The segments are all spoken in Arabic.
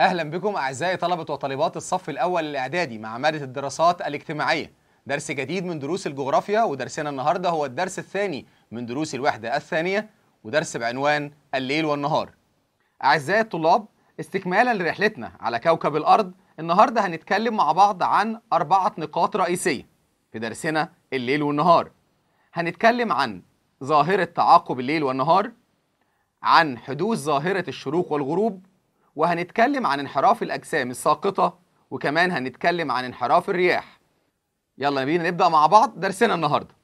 اهلا بكم اعزائي طلبه وطالبات الصف الاول الاعدادي مع ماده الدراسات الاجتماعيه درس جديد من دروس الجغرافيا ودرسنا النهارده هو الدرس الثاني من دروس الوحده الثانيه ودرس بعنوان الليل والنهار اعزائي الطلاب استكمالا لرحلتنا على كوكب الارض النهارده هنتكلم مع بعض عن اربعه نقاط رئيسيه في درسنا الليل والنهار هنتكلم عن ظاهره تعاقب الليل والنهار عن حدوث ظاهره الشروق والغروب وهنتكلم عن انحراف الأجسام الساقطة وكمان هنتكلم عن انحراف الرياح يلا بينا نبدأ مع بعض درسنا النهاردة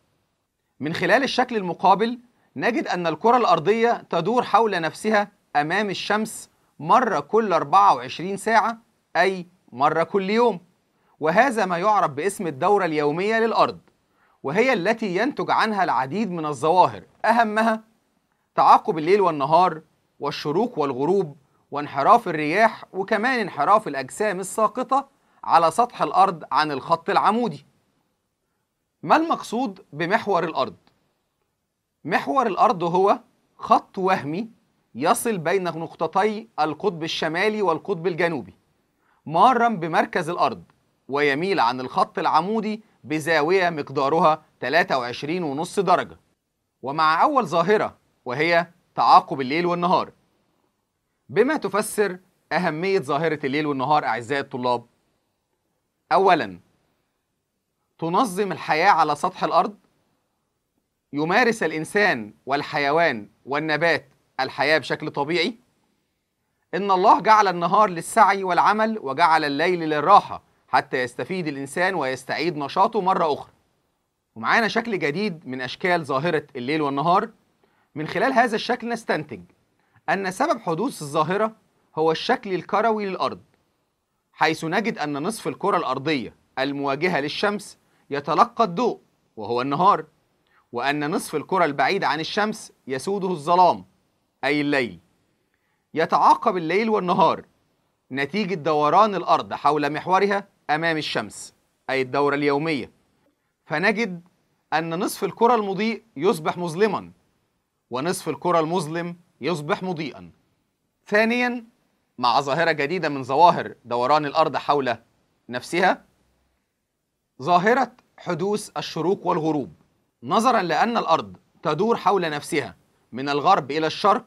من خلال الشكل المقابل نجد أن الكرة الأرضية تدور حول نفسها أمام الشمس مرة كل 24 ساعة أي مرة كل يوم وهذا ما يعرف باسم الدورة اليومية للأرض وهي التي ينتج عنها العديد من الظواهر أهمها تعاقب الليل والنهار والشروق والغروب وانحراف الرياح وكمان انحراف الأجسام الساقطة على سطح الأرض عن الخط العمودي ما المقصود بمحور الأرض؟ محور الأرض هو خط وهمي يصل بين نقطتي القطب الشمالي والقطب الجنوبي مارا بمركز الأرض ويميل عن الخط العمودي بزاوية مقدارها 23.5 درجة ومع أول ظاهرة وهي تعاقب الليل والنهار بما تفسر أهمية ظاهرة الليل والنهار أعزائي الطلاب أولا تنظم الحياة على سطح الأرض يمارس الإنسان والحيوان والنبات الحياة بشكل طبيعي إن الله جعل النهار للسعي والعمل وجعل الليل للراحة حتى يستفيد الإنسان ويستعيد نشاطه مرة أخرى ومعانا شكل جديد من أشكال ظاهرة الليل والنهار من خلال هذا الشكل نستنتج أن سبب حدوث الظاهرة هو الشكل الكروي للأرض حيث نجد أن نصف الكرة الأرضية المواجهة للشمس يتلقى الضوء وهو النهار وأن نصف الكرة البعيد عن الشمس يسوده الظلام أي الليل يتعاقب الليل والنهار نتيجة دوران الأرض حول محورها أمام الشمس أي الدورة اليومية فنجد أن نصف الكرة المضيء يصبح مظلما ونصف الكرة المظلم يصبح مضيئا ثانيا مع ظاهرة جديدة من ظواهر دوران الأرض حول نفسها ظاهرة حدوث الشروق والغروب نظرا لأن الأرض تدور حول نفسها من الغرب إلى الشرق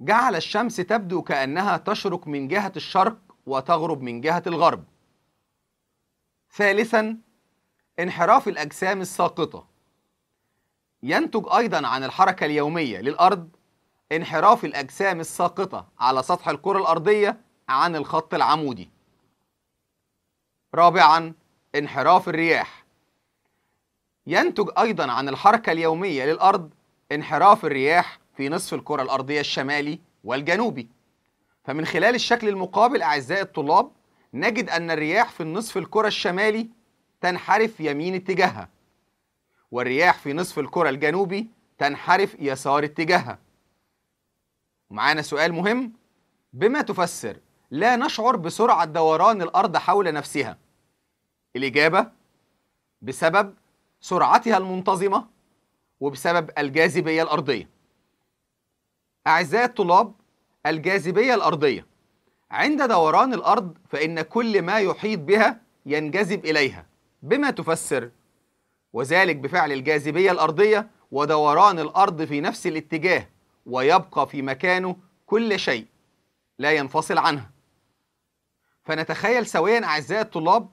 جعل الشمس تبدو كأنها تشرق من جهة الشرق وتغرب من جهة الغرب ثالثا انحراف الأجسام الساقطة ينتج أيضا عن الحركة اليومية للأرض انحراف الأجسام الساقطة على سطح الكرة الأرضية عن الخط العمودي رابعا انحراف الرياح ينتج أيضا عن الحركة اليومية للأرض انحراف الرياح في نصف الكرة الأرضية الشمالي والجنوبي فمن خلال الشكل المقابل أعزائي الطلاب نجد أن الرياح في النصف الكرة الشمالي تنحرف يمين اتجاهها والرياح في نصف الكرة الجنوبي تنحرف يسار اتجاهها ومعانا سؤال مهم بما تفسر لا نشعر بسرعة دوران الأرض حول نفسها الإجابة بسبب سرعتها المنتظمة وبسبب الجاذبية الأرضية أعزائي الطلاب الجاذبية الأرضية عند دوران الأرض فإن كل ما يحيط بها ينجذب إليها بما تفسر وذلك بفعل الجاذبية الأرضية ودوران الأرض في نفس الاتجاه ويبقى في مكانه كل شيء لا ينفصل عنها فنتخيل سويا أعزائي الطلاب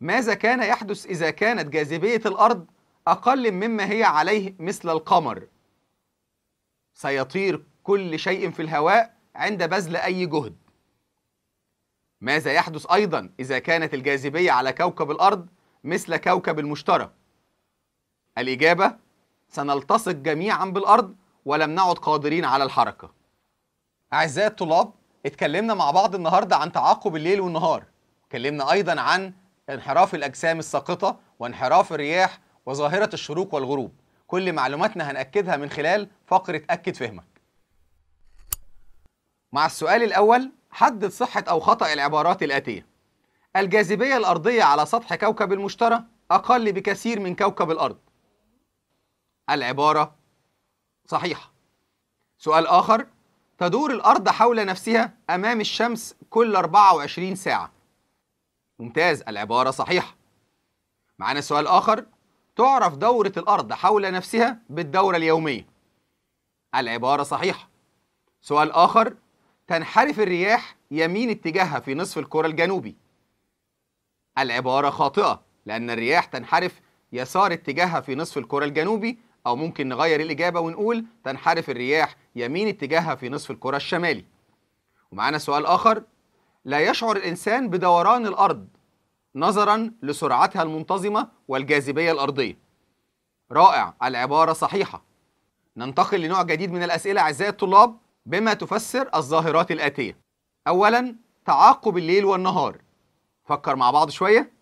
ماذا كان يحدث إذا كانت جاذبية الأرض أقل مما هي عليه مثل القمر سيطير كل شيء في الهواء عند بذل أي جهد ماذا يحدث أيضا إذا كانت الجاذبية على كوكب الأرض مثل كوكب المشتري؟ الإجابة سنلتصق جميعا بالأرض ولم نعد قادرين على الحركة أعزائي الطلاب اتكلمنا مع بعض النهاردة عن تعاقب الليل والنهار اتكلمنا أيضا عن انحراف الأجسام الساقطة وانحراف الرياح وظاهرة الشروق والغروب كل معلوماتنا هنأكدها من خلال فقرة أكد فهمك مع السؤال الأول حدد صحة أو خطأ العبارات الآتية الجاذبية الأرضية على سطح كوكب المشتري أقل بكثير من كوكب الأرض العبارة صحيحة سؤال آخر تدور الأرض حول نفسها أمام الشمس كل 24 ساعة ممتاز العبارة صحيحة معانا سؤال آخر تعرف دورة الأرض حول نفسها بالدورة اليومية العبارة صحيحة سؤال آخر تنحرف الرياح يمين اتجاهها في نصف الكرة الجنوبي العبارة خاطئة لأن الرياح تنحرف يسار اتجاهها في نصف الكرة الجنوبي أو ممكن نغير الإجابة ونقول تنحرف الرياح يمين اتجاهها في نصف الكرة الشمالي ومعانا سؤال آخر لا يشعر الإنسان بدوران الأرض نظرا لسرعتها المنتظمة والجاذبية الأرضية رائع العبارة صحيحة ننتقل لنوع جديد من الأسئلة أعزائي الطلاب بما تفسر الظاهرات الآتية أولا تعاقب الليل والنهار فكر مع بعض شوية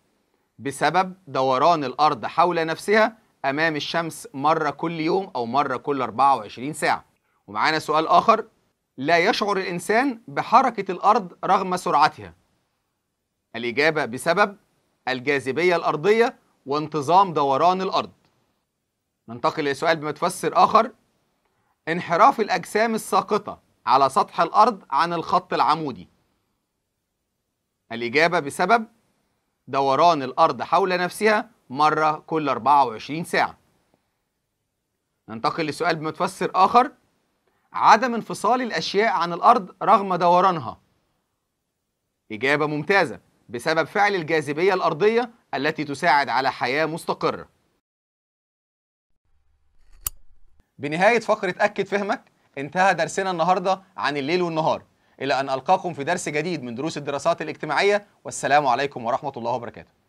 بسبب دوران الأرض حول نفسها امام الشمس مره كل يوم او مره كل 24 ساعه ومعانا سؤال اخر لا يشعر الانسان بحركه الارض رغم سرعتها الاجابه بسبب الجاذبيه الارضيه وانتظام دوران الارض ننتقل لسؤال بمتفسر اخر انحراف الاجسام الساقطه على سطح الارض عن الخط العمودي الاجابه بسبب دوران الارض حول نفسها مرة كل 24 ساعة ننتقل لسؤال بمتفسر آخر عدم انفصال الأشياء عن الأرض رغم دورانها إجابة ممتازة بسبب فعل الجاذبية الأرضية التي تساعد على حياة مستقرة بنهاية فقرة أكد فهمك انتهى درسنا النهاردة عن الليل والنهار إلى أن ألقاكم في درس جديد من دروس الدراسات الاجتماعية والسلام عليكم ورحمة الله وبركاته